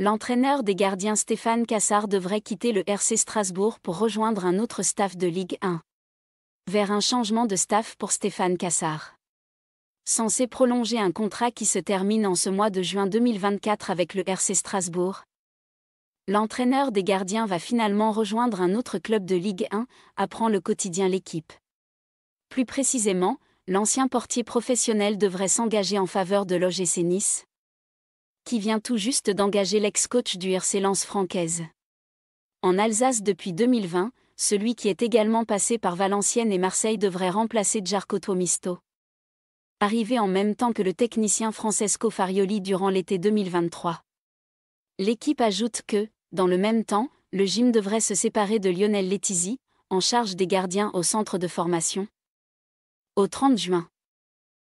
L'entraîneur des gardiens Stéphane Cassard devrait quitter le RC Strasbourg pour rejoindre un autre staff de Ligue 1. Vers un changement de staff pour Stéphane Cassard. Censé prolonger un contrat qui se termine en ce mois de juin 2024 avec le RC Strasbourg, l'entraîneur des gardiens va finalement rejoindre un autre club de Ligue 1, apprend le quotidien L'équipe. Plus précisément, l'ancien portier professionnel devrait s'engager en faveur de l'OGC Nice, qui vient tout juste d'engager l'ex-coach du RC Lens francaise. En Alsace depuis 2020, celui qui est également passé par Valenciennes et Marseille devrait remplacer Jarko Tomisto. Arrivé en même temps que le technicien Francesco Farioli durant l'été 2023. L'équipe ajoute que, dans le même temps, le gym devrait se séparer de Lionel Letizi, en charge des gardiens au centre de formation. Au 30 juin.